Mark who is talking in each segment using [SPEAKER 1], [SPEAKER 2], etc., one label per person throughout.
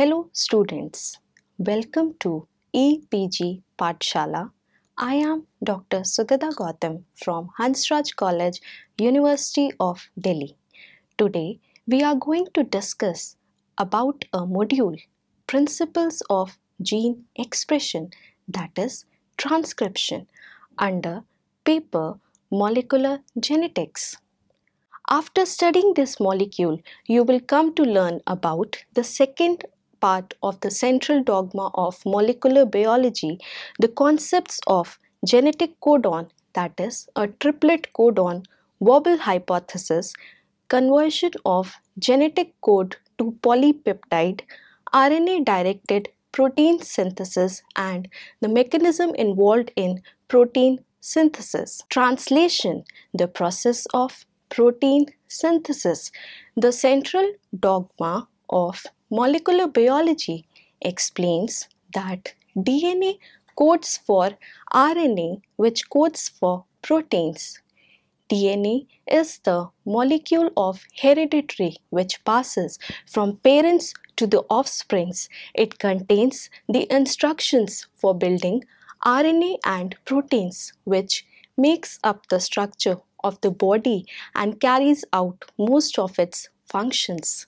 [SPEAKER 1] Hello students, welcome to EPG Patshala. I am Dr. Sudhada Gautam from Hansraj College, University of Delhi. Today we are going to discuss about a module, Principles of Gene Expression that is transcription under paper Molecular Genetics. After studying this molecule, you will come to learn about the second part of the central dogma of molecular biology the concepts of genetic codon, that is, a triplet codon wobble hypothesis, conversion of genetic code to polypeptide, RNA directed protein synthesis, and the mechanism involved in protein synthesis. Translation the process of protein synthesis, the central dogma of molecular biology explains that DNA codes for RNA which codes for proteins. DNA is the molecule of heredity which passes from parents to the offsprings. It contains the instructions for building RNA and proteins which makes up the structure of the body and carries out most of its functions.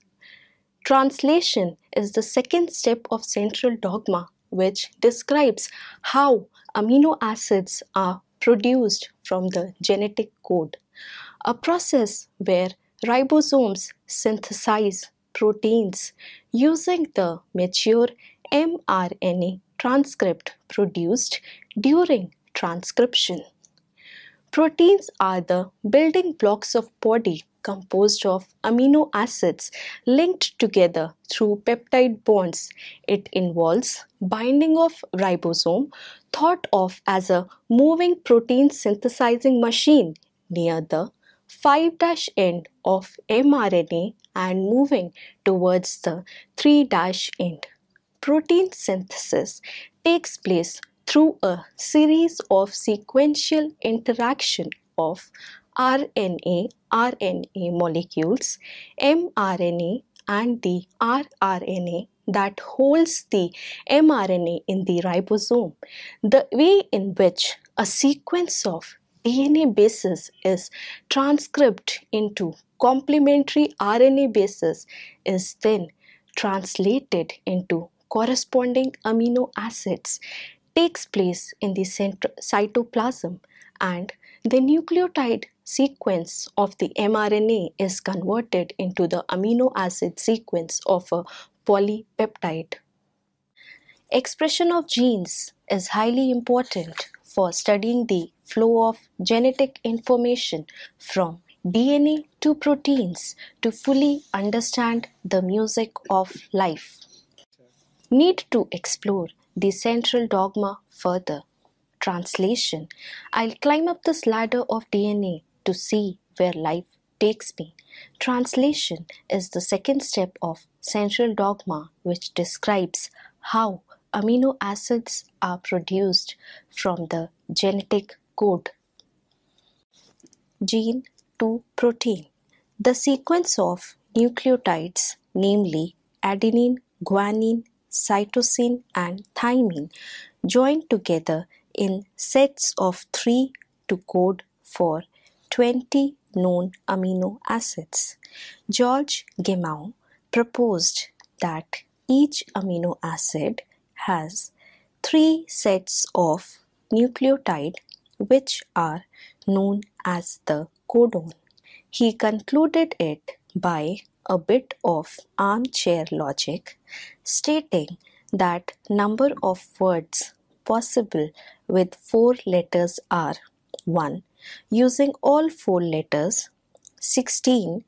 [SPEAKER 1] Translation is the second step of central dogma, which describes how amino acids are produced from the genetic code, a process where ribosomes synthesize proteins using the mature mRNA transcript produced during transcription. Proteins are the building blocks of body composed of amino acids linked together through peptide bonds. It involves binding of ribosome, thought of as a moving protein synthesizing machine near the 5 end of mRNA and moving towards the 3 end. Protein synthesis takes place through a series of sequential interaction of RNA, RNA molecules, mRNA and the rRNA that holds the mRNA in the ribosome. The way in which a sequence of DNA bases is transcribed into complementary RNA bases is then translated into corresponding amino acids takes place in the cytoplasm and the nucleotide sequence of the mRNA is converted into the amino acid sequence of a polypeptide. Expression of genes is highly important for studying the flow of genetic information from DNA to proteins to fully understand the music of life. Need to explore the central dogma further. Translation I'll climb up this ladder of DNA to see where life takes me. Translation is the second step of central dogma, which describes how amino acids are produced from the genetic code. Gene to protein. The sequence of nucleotides, namely adenine, guanine, cytosine, and thymine, join together in sets of three to code for 20 known amino acids. George Gamow proposed that each amino acid has three sets of nucleotide which are known as the codon. He concluded it by a bit of armchair logic stating that number of words possible with four letters are 1 using all four letters, 16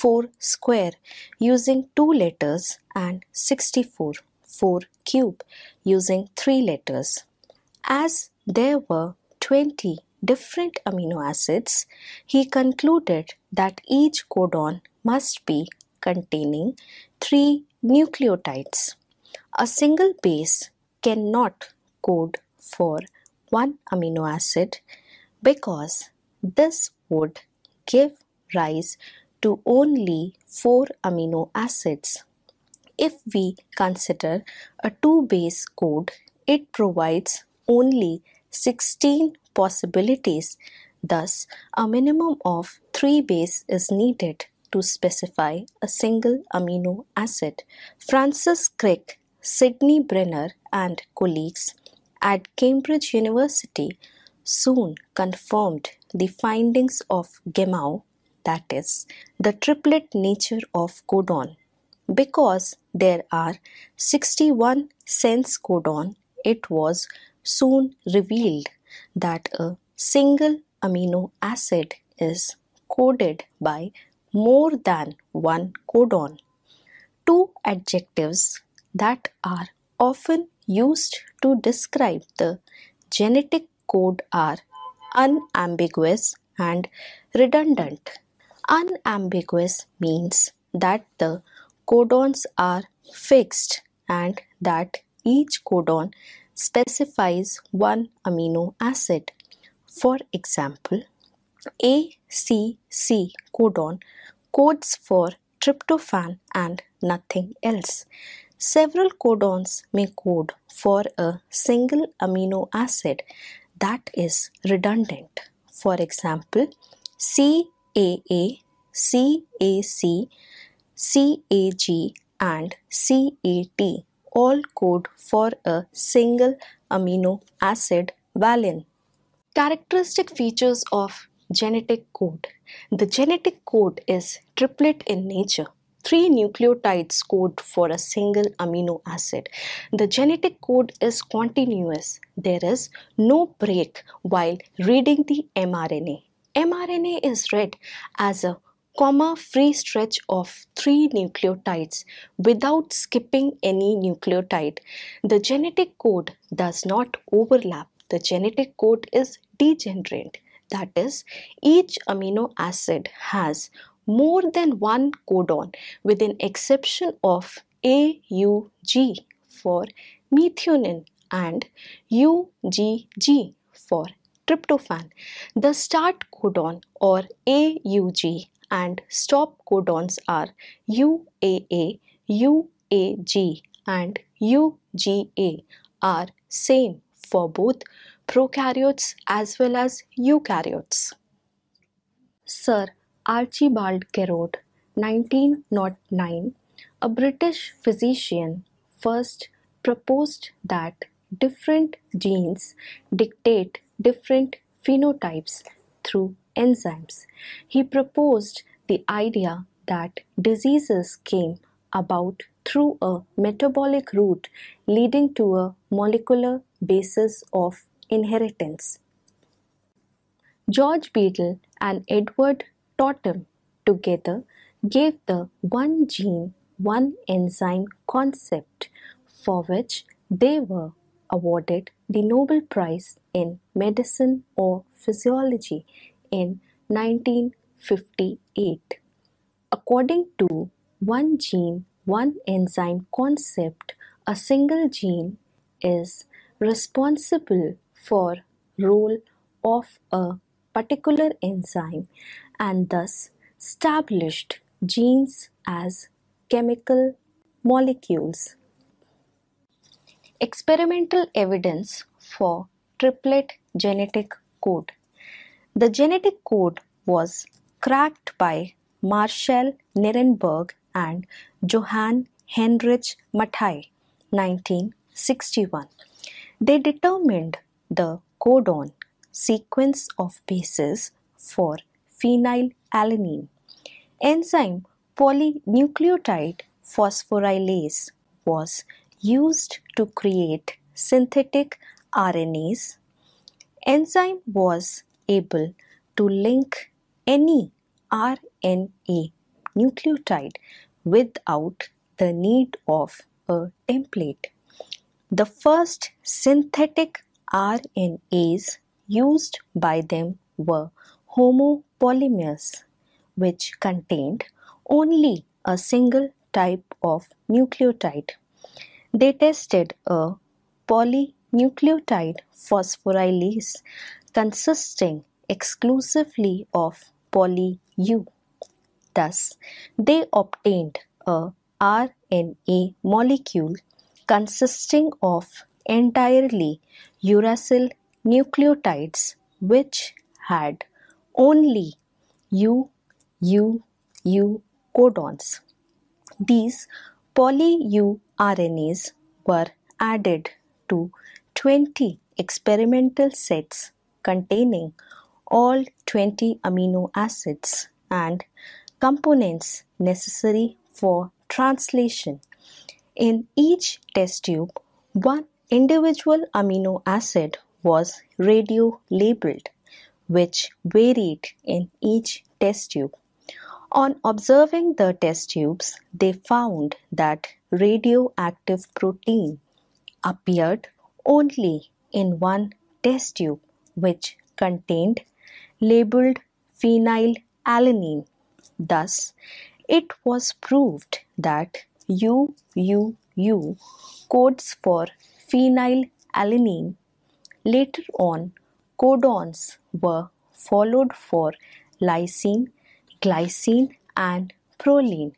[SPEAKER 1] 4 square using 2 letters and 64 4 cube using 3 letters. As there were 20 different amino acids, he concluded that each codon must be containing 3 nucleotides. A single base cannot code for one amino acid because this would give rise to only 4 amino acids. If we consider a 2 base code, it provides only 16 possibilities. Thus, a minimum of 3 base is needed to specify a single amino acid. Francis Crick, Sidney Brenner, and colleagues at Cambridge University soon confirmed the findings of Gemau, that is, the triplet nature of codon. Because there are 61 sense codon, it was soon revealed that a single amino acid is coded by more than one codon. Two adjectives that are often used to describe the genetic code are unambiguous and redundant. Unambiguous means that the codons are fixed and that each codon specifies one amino acid. For example, ACC codon codes for tryptophan and nothing else. Several codons may code for a single amino acid that is redundant. For example, CAA, CAC, CAG, and CAT all code for a single amino acid valine. Characteristic features of genetic code. The genetic code is triplet in nature three nucleotides code for a single amino acid. The genetic code is continuous. There is no break while reading the mRNA. mRNA is read as a comma free stretch of three nucleotides without skipping any nucleotide. The genetic code does not overlap. The genetic code is degenerate. That is, each amino acid has more than one codon with an exception of AUG for methionine and UGG for tryptophan. The start codon or AUG and stop codons are UAA, UAG and UGA are same for both prokaryotes as well as eukaryotes. Sir Archibald Gerard, 1909, a British physician, first proposed that different genes dictate different phenotypes through enzymes. He proposed the idea that diseases came about through a metabolic route leading to a molecular basis of inheritance. George Beadle and Edward totem together gave the one gene, one enzyme concept for which they were awarded the Nobel Prize in Medicine or Physiology in 1958. According to one gene, one enzyme concept, a single gene is responsible for role of a particular enzyme and thus established genes as chemical molecules. Experimental evidence for triplet genetic code. The genetic code was cracked by Marshall Nirenberg and Johann Heinrich Mattei, 1961. They determined the codon sequence of bases for phenylalanine. Enzyme polynucleotide phosphorylase was used to create synthetic RNAs. Enzyme was able to link any RNA nucleotide without the need of a template. The first synthetic RNAs used by them were homopolymers, which contained only a single type of nucleotide. They tested a polynucleotide phosphorylase consisting exclusively of poly-U. Thus, they obtained a RNA molecule consisting of entirely uracil nucleotides which had only U, U, U codons. These poly RNAs were added to 20 experimental sets containing all 20 amino acids and components necessary for translation. In each test tube, one individual amino acid was radio labeled which varied in each test tube. On observing the test tubes, they found that radioactive protein appeared only in one test tube which contained labeled phenylalanine. Thus, it was proved that UUU codes for phenylalanine. Later on, codons were followed for lysine, glycine and proline.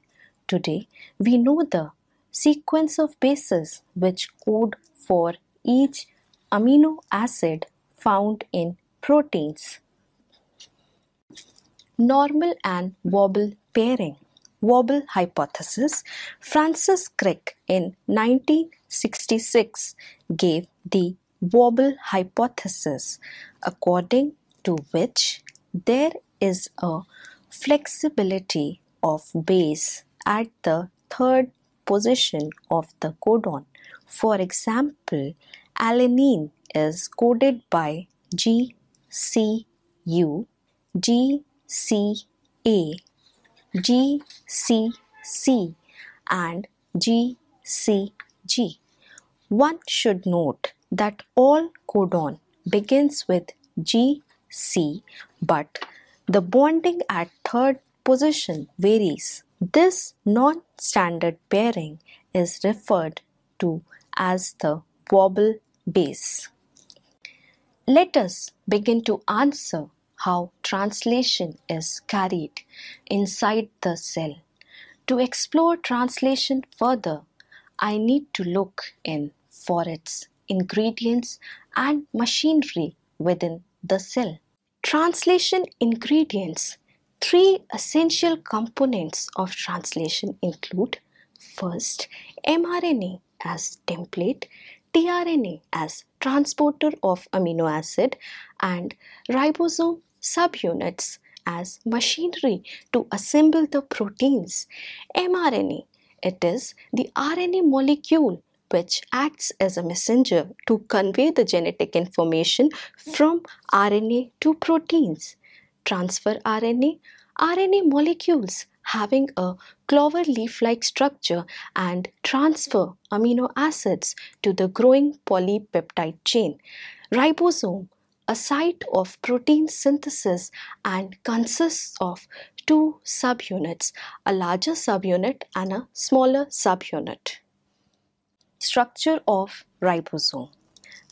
[SPEAKER 1] Today we know the sequence of bases which code for each amino acid found in proteins. Normal and wobble pairing. Wobble hypothesis. Francis Crick in 1966 gave the wobble hypothesis, according to which there is a flexibility of base at the third position of the codon. For example, alanine is coded by GCU, GCA, GCC, and GCG. One should note that all codon begins with GC but the bonding at third position varies. This non-standard pairing is referred to as the wobble base. Let us begin to answer how translation is carried inside the cell. To explore translation further, I need to look in for its ingredients, and machinery within the cell. Translation ingredients. Three essential components of translation include first mRNA as template, tRNA as transporter of amino acid, and ribosome subunits as machinery to assemble the proteins. mRNA it is the RNA molecule which acts as a messenger to convey the genetic information from RNA to proteins. Transfer RNA, RNA molecules having a clover leaf-like structure and transfer amino acids to the growing polypeptide chain. Ribosome, a site of protein synthesis and consists of two subunits, a larger subunit and a smaller subunit. Structure of ribosome.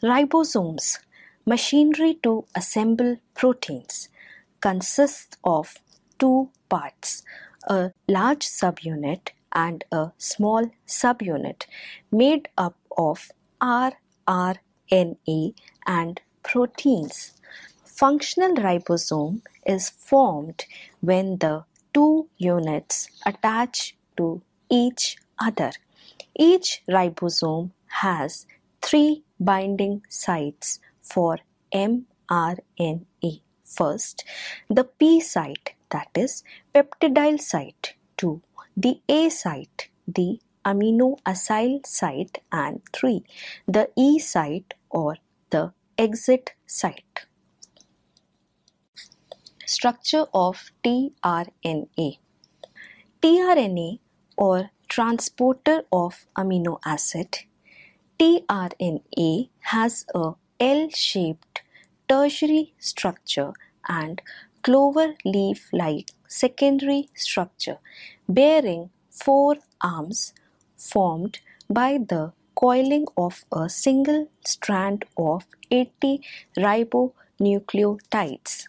[SPEAKER 1] Ribosomes, machinery to assemble proteins, consists of two parts, a large subunit and a small subunit made up of rRNA and proteins. Functional ribosome is formed when the two units attach to each other each ribosome has three binding sites for mRNA. First, the P site, that is peptidyl site, two, the A site, the amino acyl site, and three, the E site or the exit site. Structure of tRNA. tRNA or transporter of amino acid, tRNA has a L-shaped tertiary structure and clover leaf-like secondary structure bearing four arms formed by the coiling of a single strand of 80 ribonucleotides.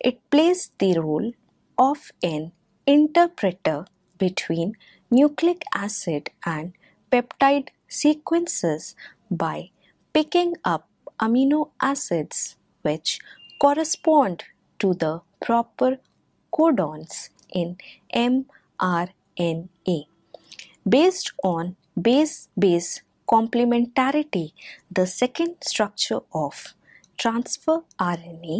[SPEAKER 1] It plays the role of an interpreter between nucleic acid and peptide sequences by picking up amino acids which correspond to the proper codons in mRNA. Based on base-base complementarity, the second structure of transfer RNA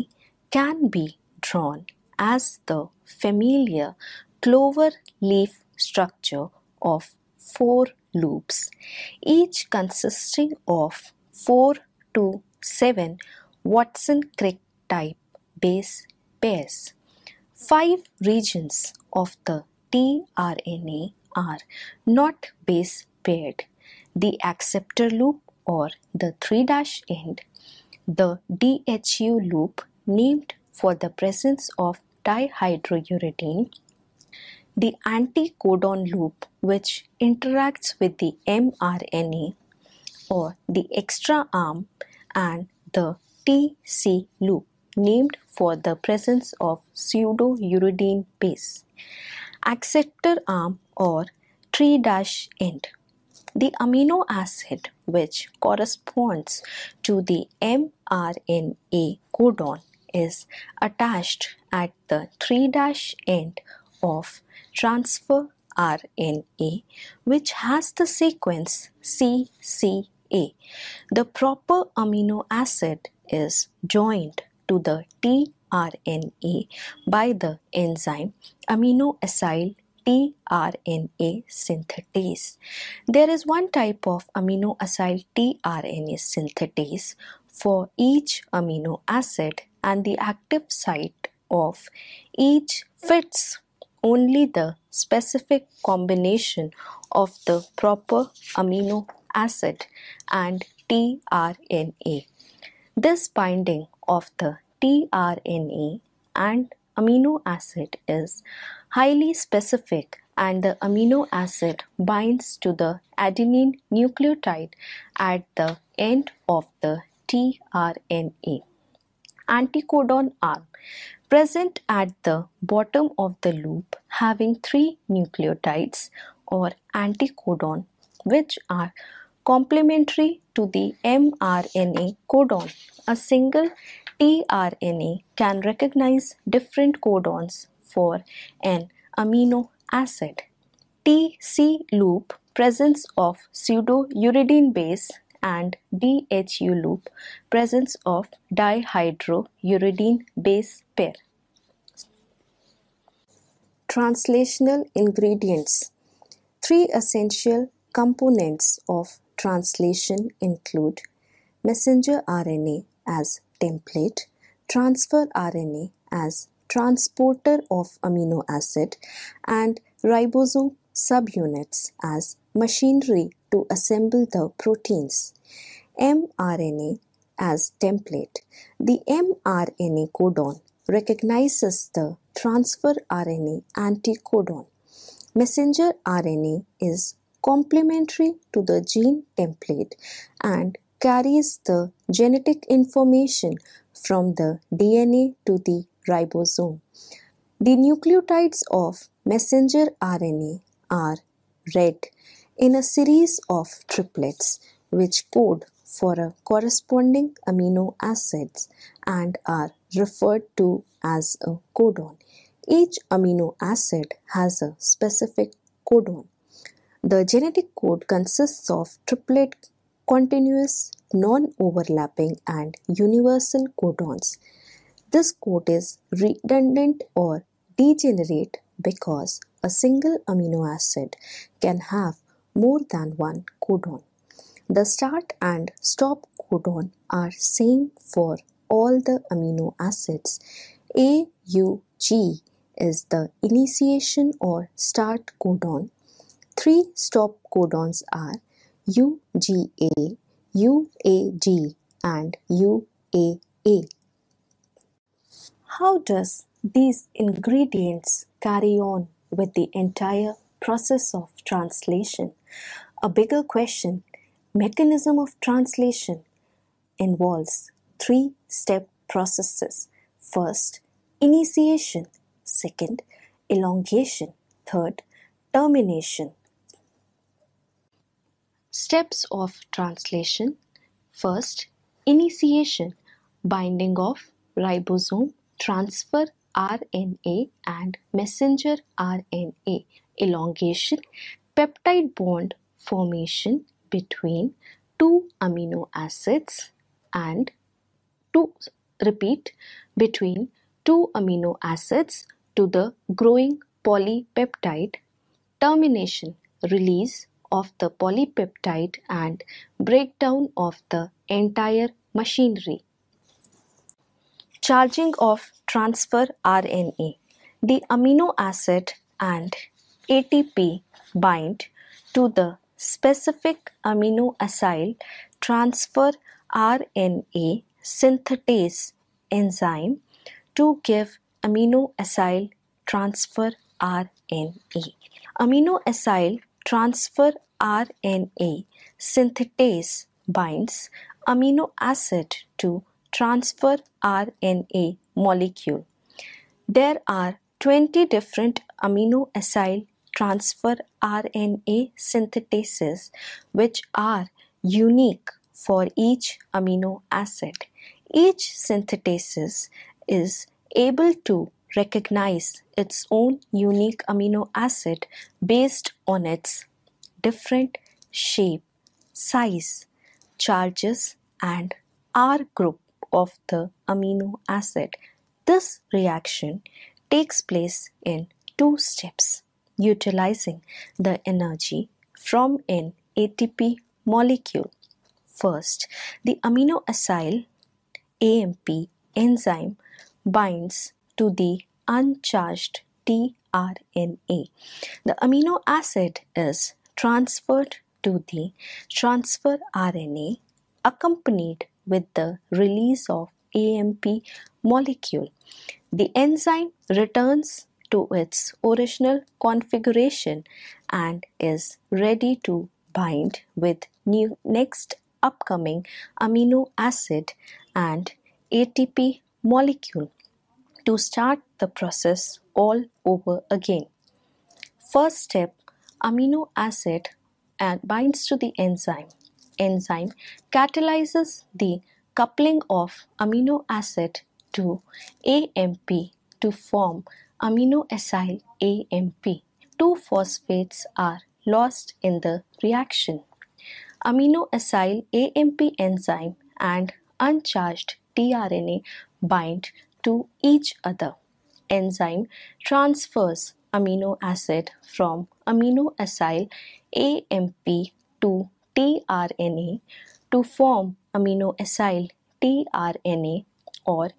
[SPEAKER 1] can be drawn as the familiar clover leaf structure of four loops, each consisting of 4 to 7 Watson-Crick type base pairs. Five regions of the tRNA are not base paired. The acceptor loop or the 3' end, the DHU loop named for the presence of dihydrouridine the anticodon loop which interacts with the mRNA or the extra arm and the TC loop named for the presence of pseudouridine base acceptor arm or 3 dash end the amino acid which corresponds to the mRNA codon is attached at the 3 dash end of transfer RNA which has the sequence CCA. The proper amino acid is joined to the tRNA by the enzyme aminoacyl tRNA synthetase. There is one type of aminoacyl tRNA synthetase for each amino acid and the active site of each fits only the specific combination of the proper amino acid and tRNA. This binding of the tRNA and amino acid is highly specific and the amino acid binds to the adenine nucleotide at the end of the tRNA anticodon arm present at the bottom of the loop having three nucleotides or anticodon which are complementary to the mRNA codon. A single tRNA can recognize different codons for an amino acid. TC loop presence of pseudo uridine base and DHU loop presence of dihydrouridine base pair. Translational ingredients Three essential components of translation include messenger RNA as template, transfer RNA as transporter of amino acid, and ribosome subunits as machinery to assemble the proteins. mRNA as template. The mRNA codon recognizes the transfer RNA anticodon. Messenger RNA is complementary to the gene template and carries the genetic information from the DNA to the ribosome. The nucleotides of messenger RNA are red in a series of triplets which code for a corresponding amino acids and are referred to as a codon. Each amino acid has a specific codon. The genetic code consists of triplet continuous, non overlapping, and universal codons. This code is redundant or degenerate because a single amino acid can have more than one codon. The start and stop codon are same for all the amino acids. AUG is the initiation or start codon. Three stop codons are UGA, UAG and UAA. How does these ingredients carry on with the entire process of translation. A bigger question, mechanism of translation involves three step processes. First, initiation. Second, elongation. Third, termination. Steps of translation. First, initiation, binding of ribosome, transfer RNA and messenger RNA elongation, peptide bond formation between two amino acids and two repeat between two amino acids to the growing polypeptide termination release of the polypeptide and breakdown of the entire machinery. Charging of transfer RNA. The amino acid and ATP bind to the specific aminoacyl transfer RNA synthetase enzyme to give aminoacyl transfer RNA. Aminoacyl transfer RNA synthetase binds amino acid to transfer RNA molecule. There are 20 different aminoacyl transfer RNA synthetases, which are unique for each amino acid. Each synthesis is able to recognize its own unique amino acid based on its different shape, size, charges, and R group of the amino acid. This reaction takes place in two steps utilizing the energy from an ATP molecule. First, the aminoacyl AMP enzyme binds to the uncharged tRNA. The amino acid is transferred to the transfer RNA accompanied with the release of AMP molecule. The enzyme returns to its original configuration and is ready to bind with new next upcoming amino acid and ATP molecule to start the process all over again. First step amino acid and binds to the enzyme. Enzyme catalyzes the coupling of amino acid to AMP to form aminoacyl AMP. Two phosphates are lost in the reaction. Aminoacyl AMP enzyme and uncharged tRNA bind to each other. Enzyme transfers amino acid from aminoacyl AMP to tRNA to form aminoacyl tRNA or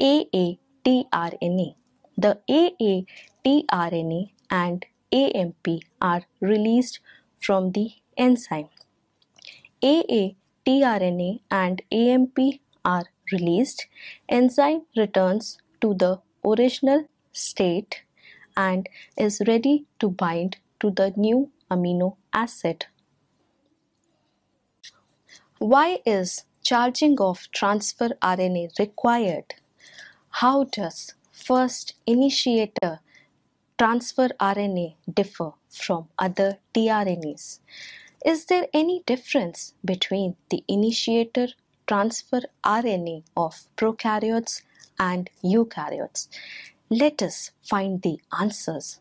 [SPEAKER 1] AATRNA. The AATRNA and AMP are released from the enzyme. AATRNA and AMP are released. Enzyme returns to the original state and is ready to bind to the new amino acid. Why is charging of transfer RNA required? How does first initiator transfer RNA differ from other tRNAs? Is there any difference between the initiator transfer RNA of prokaryotes and eukaryotes? Let us find the answers.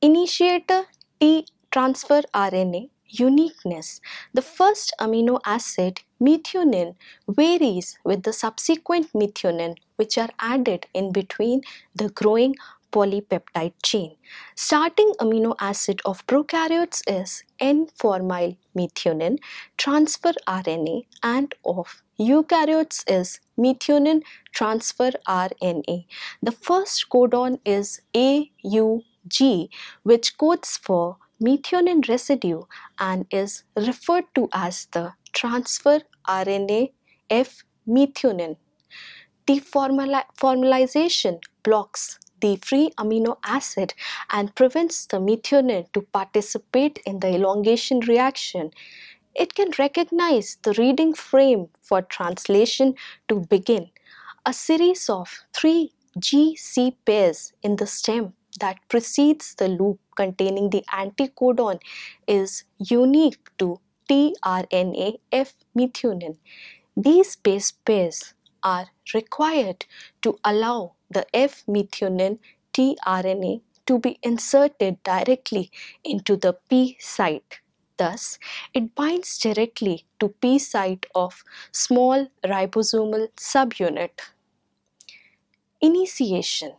[SPEAKER 1] Initiator T transfer RNA uniqueness. The first amino acid, methionine, varies with the subsequent methionine which are added in between the growing polypeptide chain. Starting amino acid of prokaryotes is N-formyl methionine, transfer RNA and of eukaryotes is methionine transfer RNA. The first codon is AUG which codes for methionine residue and is referred to as the transfer RNA F methionine. The formalization blocks the free amino acid and prevents the methionine to participate in the elongation reaction. It can recognize the reading frame for translation to begin. A series of three GC pairs in the stem that precedes the loop containing the anticodon is unique to tRNA F methionine. These base pairs are required to allow the F methionine tRNA to be inserted directly into the P site. Thus, it binds directly to P site of small ribosomal subunit. Initiation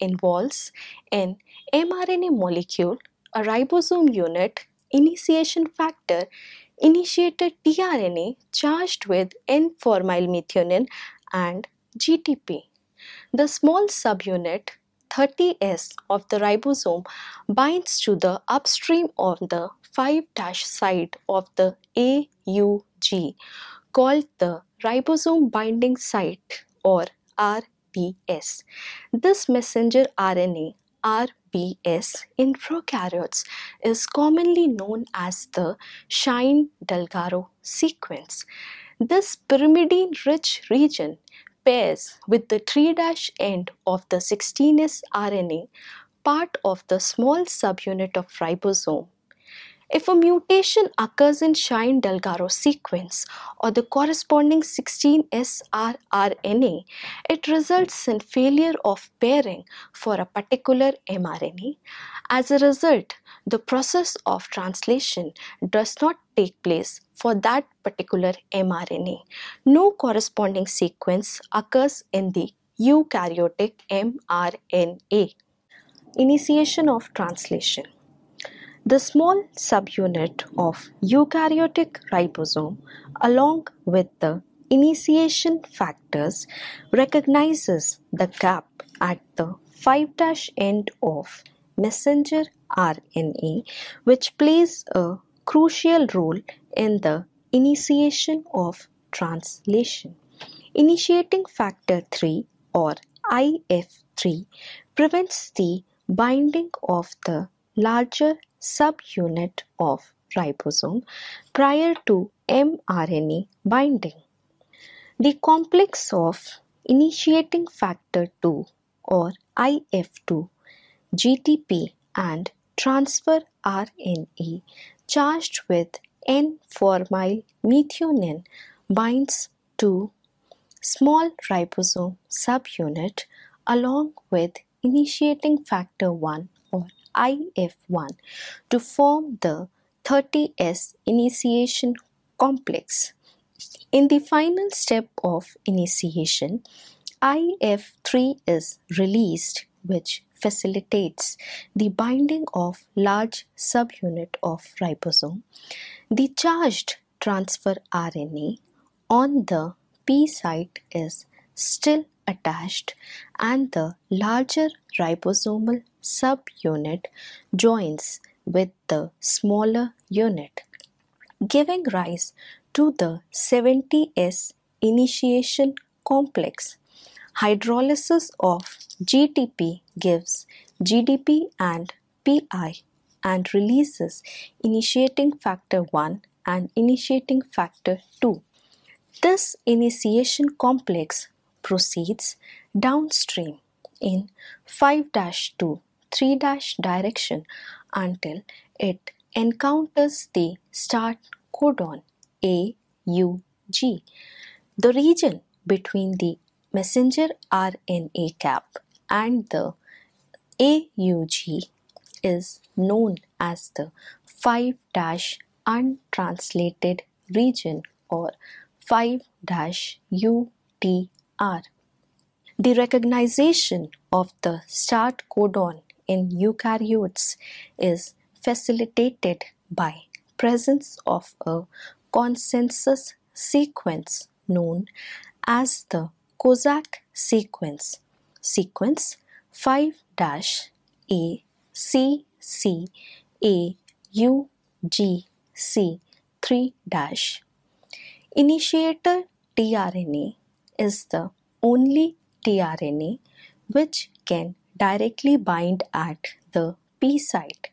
[SPEAKER 1] involves an mRNA molecule, a ribosome unit, initiation factor, initiator tRNA charged with N-formylmethionine and GTP. The small subunit 30S of the ribosome binds to the upstream of the 5' side of the AUG called the ribosome binding site or R. RBS. This messenger RNA RBS in prokaryotes is commonly known as the Shine-Delgado sequence. This pyrimidine-rich region pairs with the 3' end of the 16S RNA part of the small subunit of ribosome if a mutation occurs in Shine-Delgaro sequence or the corresponding 16 rRNA, it results in failure of pairing for a particular mRNA. As a result, the process of translation does not take place for that particular mRNA. No corresponding sequence occurs in the eukaryotic mRNA. Initiation of translation the small subunit of eukaryotic ribosome along with the initiation factors recognizes the gap at the 5' end of messenger RNA which plays a crucial role in the initiation of translation. Initiating factor 3 or IF3 prevents the binding of the larger subunit of ribosome prior to mRNA binding. The complex of initiating factor 2 or IF2, GTP and transfer RNA charged with N-formyl methionine binds to small ribosome subunit along with initiating factor 1 IF1 to form the 30S initiation complex. In the final step of initiation, IF3 is released which facilitates the binding of large subunit of ribosome. The charged transfer RNA on the P site is still attached and the larger ribosomal subunit joins with the smaller unit, giving rise to the 70S initiation complex. Hydrolysis of GTP gives GDP and PI and releases initiating factor 1 and initiating factor 2. This initiation complex proceeds downstream in 5-2 3' dash direction until it encounters the start codon AUG. The region between the messenger RNA cap and the AUG is known as the 5' dash untranslated region or 5' UTR. The recognition of the start codon in eukaryotes is facilitated by presence of a consensus sequence known as the Kozak sequence, sequence 5-ACCAUGC3. Initiator tRNA is the only tRNA which can directly bind at the P site.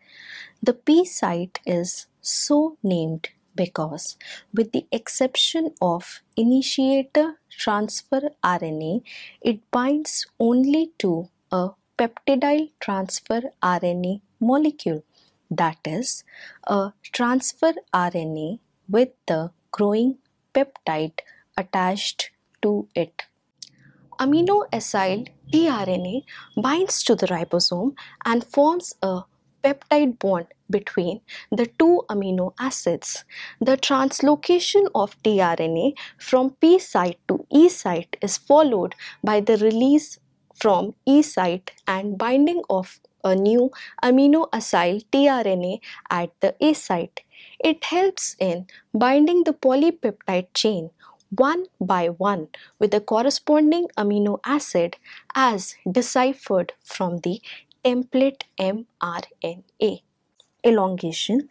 [SPEAKER 1] The P site is so named because with the exception of initiator transfer RNA, it binds only to a peptidyl transfer RNA molecule that is a transfer RNA with the growing peptide attached to it amino acyl tRNA binds to the ribosome and forms a peptide bond between the two amino acids. The translocation of tRNA from P site to E site is followed by the release from E site and binding of a new amino acyl tRNA at the A site. It helps in binding the polypeptide chain one by one with the corresponding amino acid as deciphered from the template mRNA. Elongation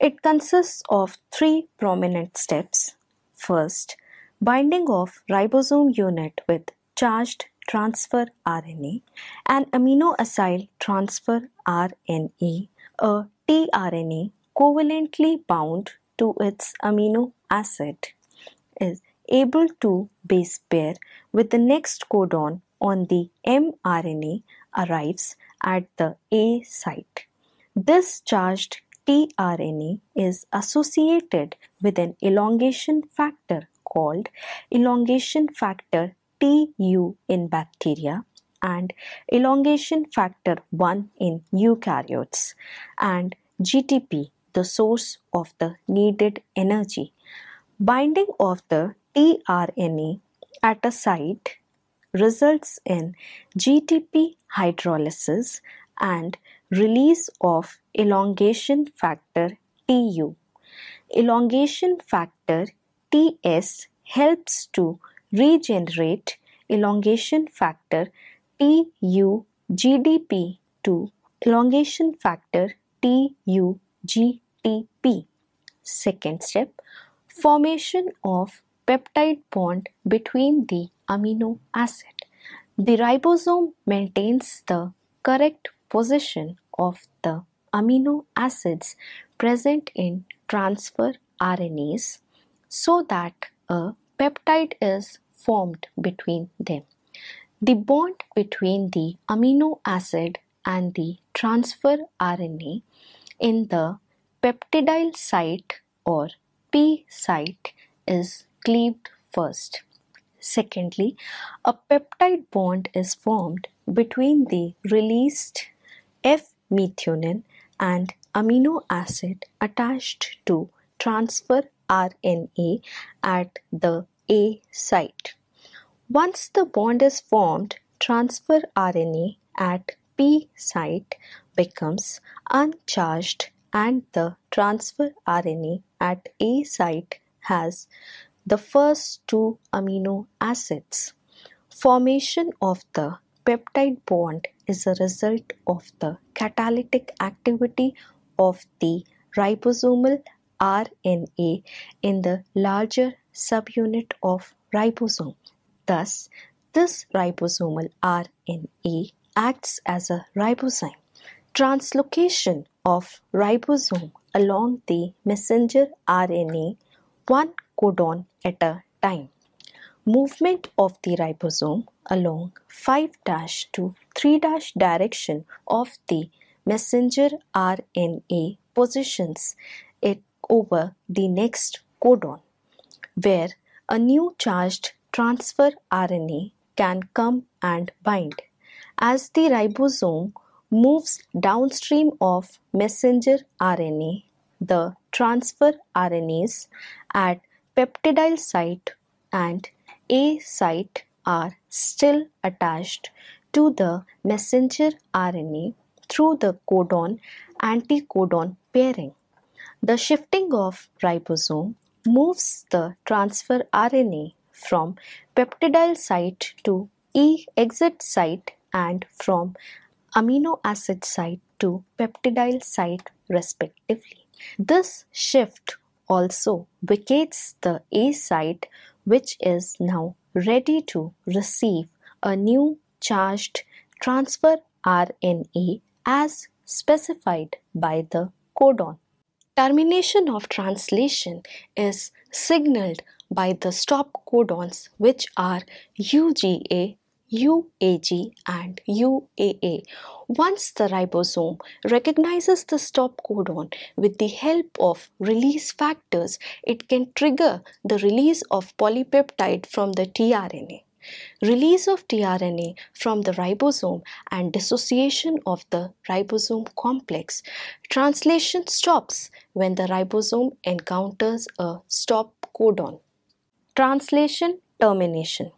[SPEAKER 1] It consists of three prominent steps. First, binding of ribosome unit with charged transfer RNA and aminoacyl transfer RNA, a tRNA covalently bound to its amino acid is able to base pair with the next codon on the mRNA arrives at the A site. This charged tRNA is associated with an elongation factor called elongation factor TU in bacteria and elongation factor 1 in eukaryotes and GTP the source of the needed energy. Binding of the tRNA at a site results in GTP hydrolysis and release of elongation factor TU. Elongation factor TS helps to regenerate elongation factor Tu GDP to elongation factor Tu GTP. Second step formation of peptide bond between the amino acid. The ribosome maintains the correct position of the amino acids present in transfer RNAs so that a peptide is formed between them. The bond between the amino acid and the transfer RNA in the peptidyl site or P site is cleaved first. Secondly, a peptide bond is formed between the released F-methionine and amino acid attached to transfer RNA at the A site. Once the bond is formed, transfer RNA at P site becomes uncharged and the transfer RNA at A site has the first two amino acids. Formation of the peptide bond is a result of the catalytic activity of the ribosomal RNA in the larger subunit of ribosome. Thus, this ribosomal RNA acts as a ribozyme. Translocation of ribosome along the messenger RNA, one codon at a time. Movement of the ribosome along 5 to 3 direction of the messenger RNA positions it over the next codon, where a new charged transfer RNA can come and bind. As the ribosome moves downstream of messenger RNA, the transfer RNAs at peptidyl site and A site are still attached to the messenger RNA through the codon anticodon pairing. The shifting of ribosome moves the transfer RNA from peptidyl site to E exit site and from amino acid site to peptidyl site respectively. This shift also vacates the A site, which is now ready to receive a new charged transfer RNA as specified by the codon. Termination of translation is signaled by the stop codons, which are UGA UAG and UAA. Once the ribosome recognizes the stop codon with the help of release factors, it can trigger the release of polypeptide from the tRNA. Release of tRNA from the ribosome and dissociation of the ribosome complex. Translation stops when the ribosome encounters a stop codon. Translation termination.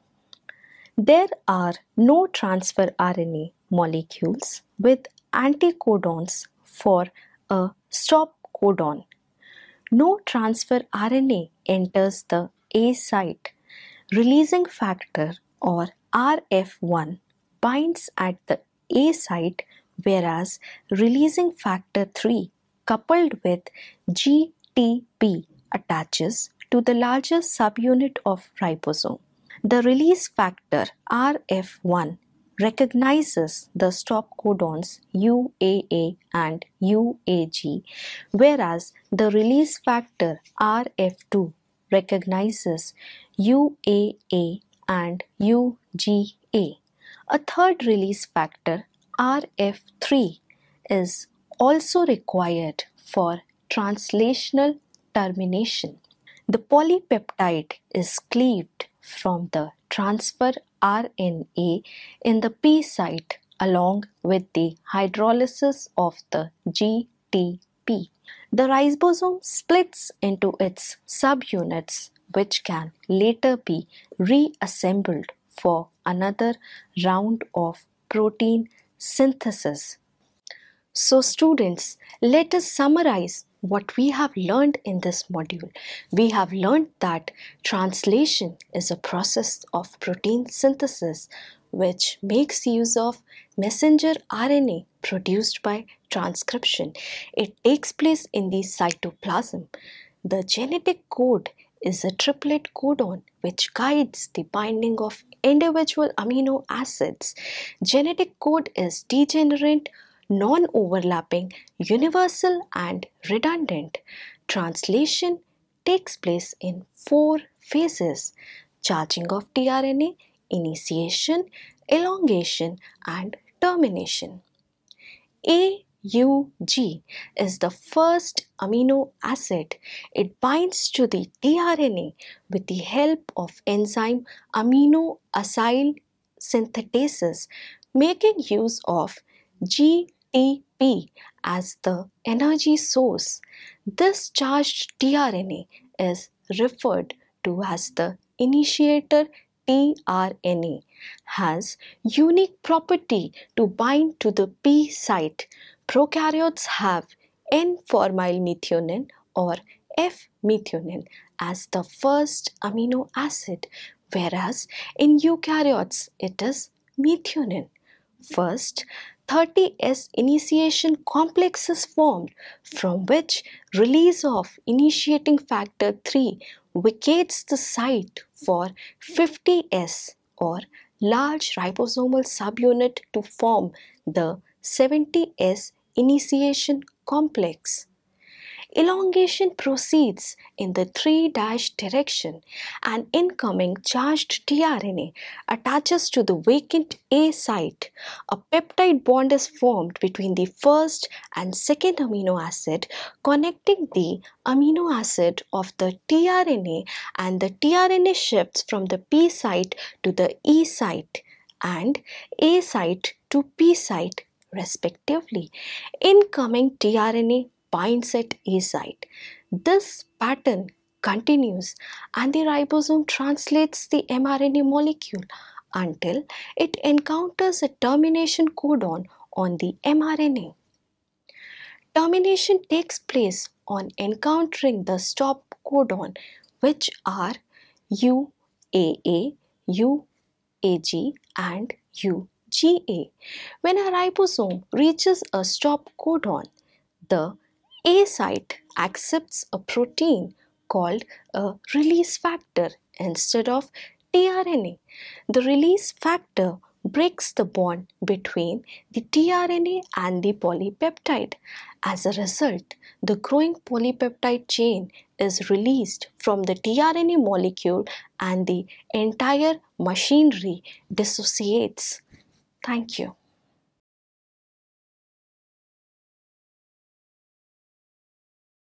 [SPEAKER 1] There are no transfer RNA molecules with anticodons for a stop codon. No transfer RNA enters the A site. Releasing factor or RF1 binds at the A site whereas releasing factor 3 coupled with GTP attaches to the larger subunit of ribosome. The release factor RF1 recognizes the stop codons UAA and UAG, whereas the release factor RF2 recognizes UAA and UGA. A third release factor, RF3, is also required for translational termination. The polypeptide is cleaved from the transfer RNA in the P site along with the hydrolysis of the GTP. The ribosome splits into its subunits, which can later be reassembled for another round of protein synthesis. So, students, let us summarize what we have learned in this module. We have learned that translation is a process of protein synthesis which makes use of messenger RNA produced by transcription. It takes place in the cytoplasm. The genetic code is a triplet codon which guides the binding of individual amino acids. Genetic code is degenerate, non overlapping, universal, and redundant. Translation takes place in four phases charging of tRNA, initiation, elongation, and termination. AUG is the first amino acid. It binds to the tRNA with the help of enzyme aminoacyl synthetases, making use of G ATP as the energy source. This charged tRNA is referred to as the initiator tRNA has unique property to bind to the P site. Prokaryotes have N-formylmethionine or F-methionine as the first amino acid whereas in eukaryotes it is methionine. First, 30S initiation complex is formed from which release of initiating factor 3 vacates the site for 50S or large ribosomal subunit to form the 70S initiation complex elongation proceeds in the 3' direction An incoming charged tRNA attaches to the vacant A site. A peptide bond is formed between the first and second amino acid connecting the amino acid of the tRNA and the tRNA shifts from the P site to the E site and A site to P site respectively. Incoming tRNA binds at A site. This pattern continues and the ribosome translates the mRNA molecule until it encounters a termination codon on the mRNA. Termination takes place on encountering the stop codon which are UAA, UAG and UGA. When a ribosome reaches a stop codon, the a site accepts a protein called a release factor instead of tRNA. The release factor breaks the bond between the tRNA and the polypeptide. As a result, the growing polypeptide chain is released from the tRNA molecule and the entire machinery dissociates. Thank you.